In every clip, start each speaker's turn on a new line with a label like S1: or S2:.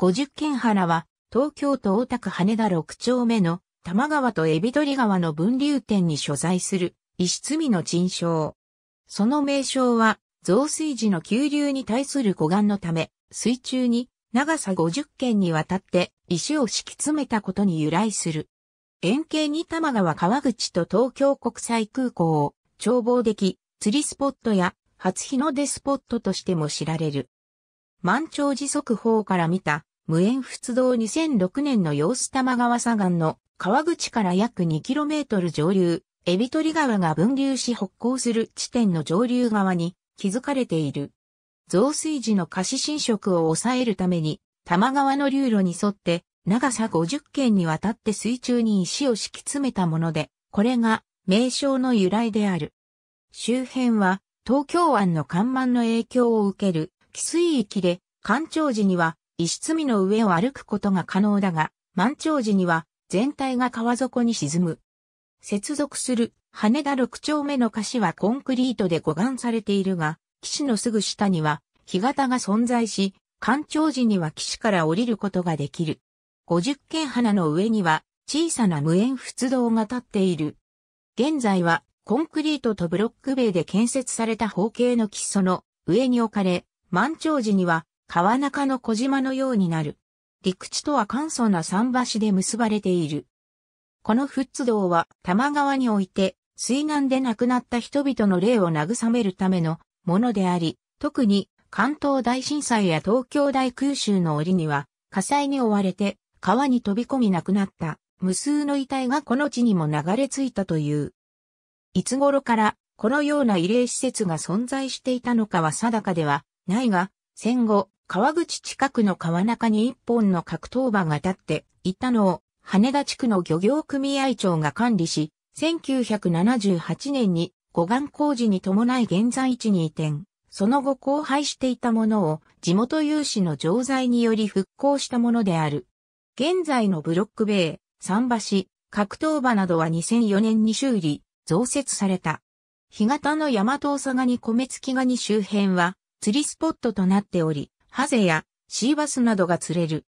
S1: 五十軒原は、東京都大田区羽田6丁目の多摩川と海老鳥川の分流点に所在する石積みの珍称。その名称は、増水時の急流に対する護岸のため、水中に長さ50軒にわたって石を敷き詰めたことに由来する。円形に多摩川川口と東京国際空港を眺望でき、釣りスポットや初日の出スポットとしても知られる。満潮時速法から見た無縁仏道2006年の様子玉川左岸の川口から約 2km 上流、エビ取川が分流し北行する地点の上流側に築かれている。増水時の貸し侵食を抑えるために、玉川の流路に沿って長さ50軒にわたって水中に石を敷き詰めたもので、これが名称の由来である。周辺は東京湾の干満の影響を受ける汽水域で、干潮時には石積みの上を歩くことが可能だが、満潮時には全体が川底に沈む。接続する羽田6丁目の橋はコンクリートで護岸されているが、岸のすぐ下には干潟が存在し、干潮時には岸から降りることができる。50軒花の上には小さな無縁仏堂が立っている。現在はコンクリートとブロック塀で建設された方形の基礎の上に置かれ、満潮時には川中の小島のようになる。陸地とは簡素な桟橋で結ばれている。この仏道は多摩川において水難で亡くなった人々の霊を慰めるためのものであり、特に関東大震災や東京大空襲の折には火災に追われて川に飛び込み亡くなった無数の遺体がこの地にも流れ着いたという。いつ頃からこのような慰霊施設が存在していたのかは定かではないが、戦後、川口近くの川中に一本の格闘馬が立っていたのを羽田地区の漁業組合長が管理し、1978年に護岸工事に伴い現在地に移転、その後荒廃していたものを地元有志の常在により復興したものである。現在のブロック塀、桟橋、格闘場などは2004年に修理、増設された。干潟の大和大佐賀に米月ガニ周辺は釣りスポットとなっており、ハゼやシーバスなどが釣れる。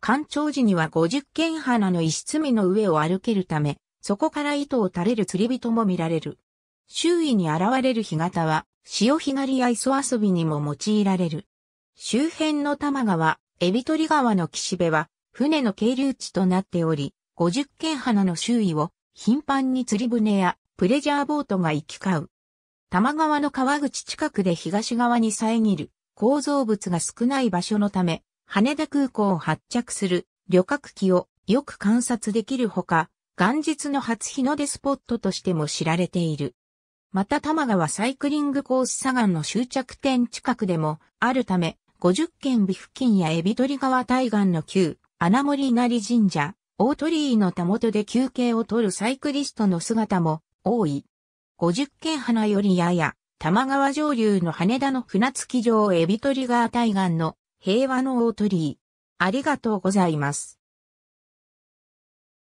S1: 干潮時には50軒花の石積みの上を歩けるため、そこから糸を垂れる釣り人も見られる。周囲に現れる干潟は、潮干狩りや磯遊びにも用いられる。周辺の多摩川、エビ取川の岸辺は、船の係流地となっており、50軒花の周囲を頻繁に釣り船やプレジャーボートが行き交う。多摩川の川口近くで東側に遮る構造物が少ない場所のため、羽田空港を発着する旅客機をよく観察できるほか、元日の初日の出スポットとしても知られている。また玉川サイクリングコース左岸の終着点近くでもあるため、50軒美付近やエビ取川対岸の旧穴森稲荷神社、大鳥居のたもとで休憩を取るサイクリストの姿も多い。50軒花よりやや玉川上流の羽田の船着き場エビトリガー対岸の平和の大鳥居。ありがとうございます。